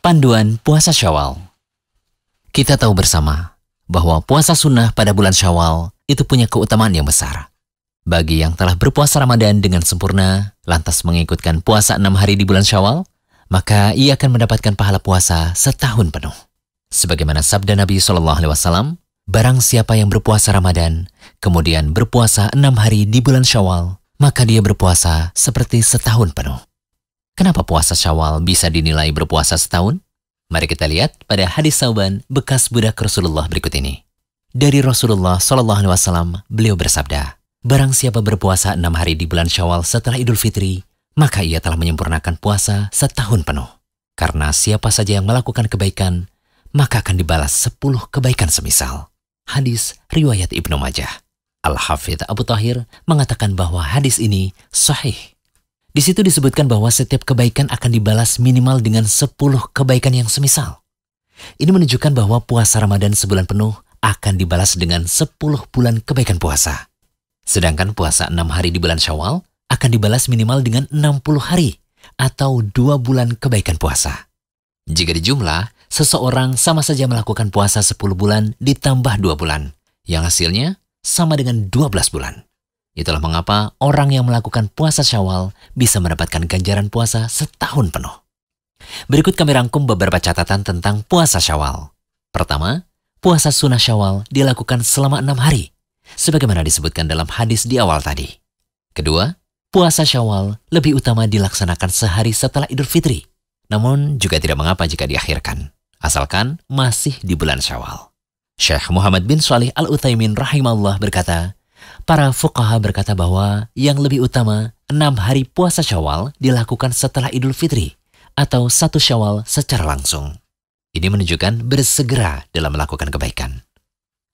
Panduan Puasa Syawal Kita tahu bersama bahwa puasa sunnah pada bulan syawal itu punya keutamaan yang besar. Bagi yang telah berpuasa Ramadan dengan sempurna, lantas mengikutkan puasa enam hari di bulan syawal, maka ia akan mendapatkan pahala puasa setahun penuh. Sebagaimana sabda Nabi Shallallahu Alaihi Wasallam, barang siapa yang berpuasa Ramadan, kemudian berpuasa enam hari di bulan syawal, maka dia berpuasa seperti setahun penuh. Kenapa puasa Syawal bisa dinilai berpuasa setahun? Mari kita lihat pada hadis Sauban bekas budak Rasulullah berikut ini. Dari Rasulullah Shallallahu Alaihi Wasallam, beliau bersabda, "Barang siapa berpuasa enam hari di bulan Syawal setelah Idul Fitri, maka ia telah menyempurnakan puasa setahun penuh. Karena siapa saja yang melakukan kebaikan, maka akan dibalas sepuluh kebaikan semisal." Hadis riwayat Ibnu Majah. Al-Hafidh Abu Tahir mengatakan bahwa hadis ini sahih. Di situ disebutkan bahwa setiap kebaikan akan dibalas minimal dengan 10 kebaikan yang semisal. Ini menunjukkan bahwa puasa Ramadan sebulan penuh akan dibalas dengan 10 bulan kebaikan puasa. Sedangkan puasa 6 hari di bulan Syawal akan dibalas minimal dengan 60 hari atau dua bulan kebaikan puasa. Jika dijumlah, seseorang sama saja melakukan puasa 10 bulan ditambah dua bulan, yang hasilnya sama dengan 12 bulan. Itulah mengapa orang yang melakukan puasa Syawal bisa mendapatkan ganjaran puasa setahun penuh. Berikut kami rangkum beberapa catatan tentang puasa Syawal. Pertama, puasa sunnah Syawal dilakukan selama enam hari, sebagaimana disebutkan dalam hadis di awal tadi. Kedua, puasa Syawal lebih utama dilaksanakan sehari setelah Idul Fitri, namun juga tidak mengapa jika diakhirkan, asalkan masih di bulan Syawal. Syekh Muhammad bin Salih al uthaymin rahimahullah berkata, Para fuqaha berkata bahwa yang lebih utama enam hari puasa syawal dilakukan setelah idul fitri atau satu syawal secara langsung. Ini menunjukkan bersegera dalam melakukan kebaikan.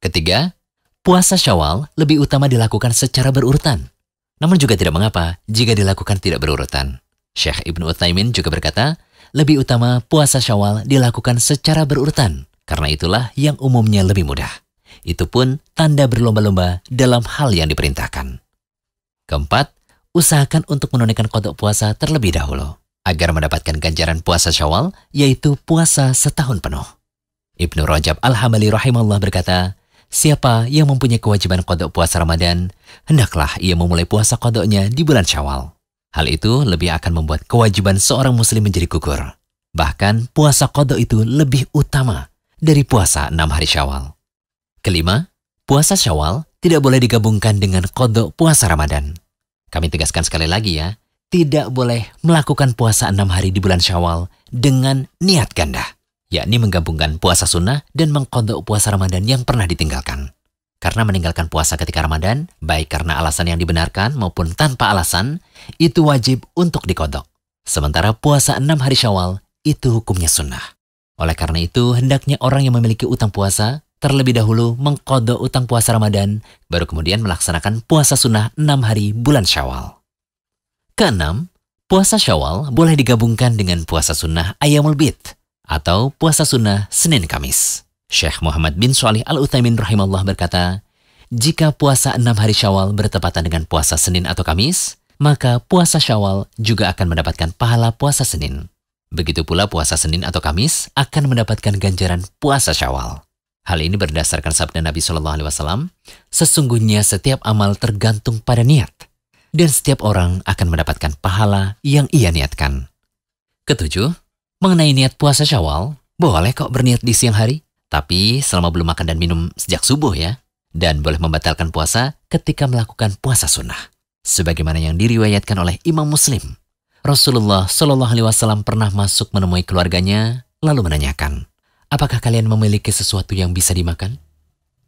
Ketiga, puasa syawal lebih utama dilakukan secara berurutan. Namun juga tidak mengapa jika dilakukan tidak berurutan. Syekh Ibn Uthaymin juga berkata, lebih utama puasa syawal dilakukan secara berurutan. Karena itulah yang umumnya lebih mudah. Itu pun tanda berlomba-lomba dalam hal yang diperintahkan. Keempat, usahakan untuk menunaikan kodok puasa terlebih dahulu agar mendapatkan ganjaran puasa syawal, yaitu puasa setahun penuh. Ibnu Rajab Al-Hamali Rahimallah berkata, siapa yang mempunyai kewajiban kodok puasa Ramadan, hendaklah ia memulai puasa kodoknya di bulan syawal. Hal itu lebih akan membuat kewajiban seorang muslim menjadi gugur. Bahkan puasa kodok itu lebih utama dari puasa enam hari syawal. Kelima, puasa syawal tidak boleh digabungkan dengan kodok puasa Ramadan. Kami tegaskan sekali lagi ya, tidak boleh melakukan puasa enam hari di bulan syawal dengan niat ganda, yakni menggabungkan puasa sunnah dan mengkodok puasa Ramadan yang pernah ditinggalkan. Karena meninggalkan puasa ketika Ramadan, baik karena alasan yang dibenarkan maupun tanpa alasan, itu wajib untuk dikodok. Sementara puasa enam hari syawal, itu hukumnya sunnah. Oleh karena itu, hendaknya orang yang memiliki utang puasa terlebih dahulu mengkodok utang puasa Ramadan, baru kemudian melaksanakan puasa sunnah enam hari bulan syawal. Keenam, puasa syawal boleh digabungkan dengan puasa sunnah Ayamul Bid atau puasa sunnah Senin Kamis. Syekh Muhammad bin Shalih Al-Utsaimin rahimahullah berkata, jika puasa enam hari syawal bertepatan dengan puasa Senin atau Kamis, maka puasa syawal juga akan mendapatkan pahala puasa Senin. Begitu pula puasa Senin atau Kamis akan mendapatkan ganjaran puasa syawal. Hal ini berdasarkan sabda Nabi Shallallahu Alaihi Wasallam, sesungguhnya setiap amal tergantung pada niat, dan setiap orang akan mendapatkan pahala yang ia niatkan. Ketujuh, mengenai niat puasa Syawal, boleh kok berniat di siang hari, tapi selama belum makan dan minum sejak subuh ya, dan boleh membatalkan puasa ketika melakukan puasa sunnah, sebagaimana yang diriwayatkan oleh Imam Muslim. Rasulullah Shallallahu Alaihi Wasallam pernah masuk menemui keluarganya lalu menanyakan, apakah kalian memiliki sesuatu yang bisa dimakan?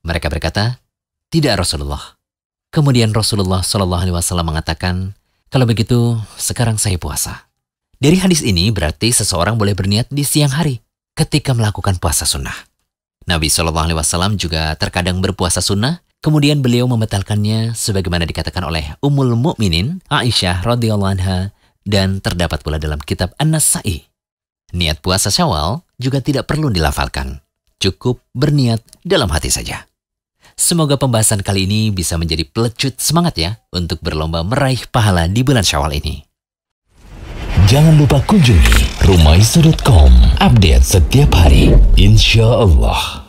Mereka berkata, tidak Rasulullah. Kemudian Rasulullah Shallallahu Alaihi Wasallam mengatakan, kalau begitu sekarang saya puasa. Dari hadis ini berarti seseorang boleh berniat di siang hari ketika melakukan puasa sunnah. Nabi Shallallahu Alaihi Wasallam juga terkadang berpuasa sunnah, kemudian beliau membatalkannya sebagaimana dikatakan oleh Ummul Mukminin Aisyah radhiyallahu anha dan terdapat pula dalam kitab An-Nasa'i Niat puasa Syawal juga tidak perlu dilafalkan, cukup berniat dalam hati saja. Semoga pembahasan kali ini bisa menjadi pelecut semangat ya untuk berlomba meraih pahala di bulan Syawal ini. Jangan lupa kunjungi rumaisa.com update setiap hari, insya Allah.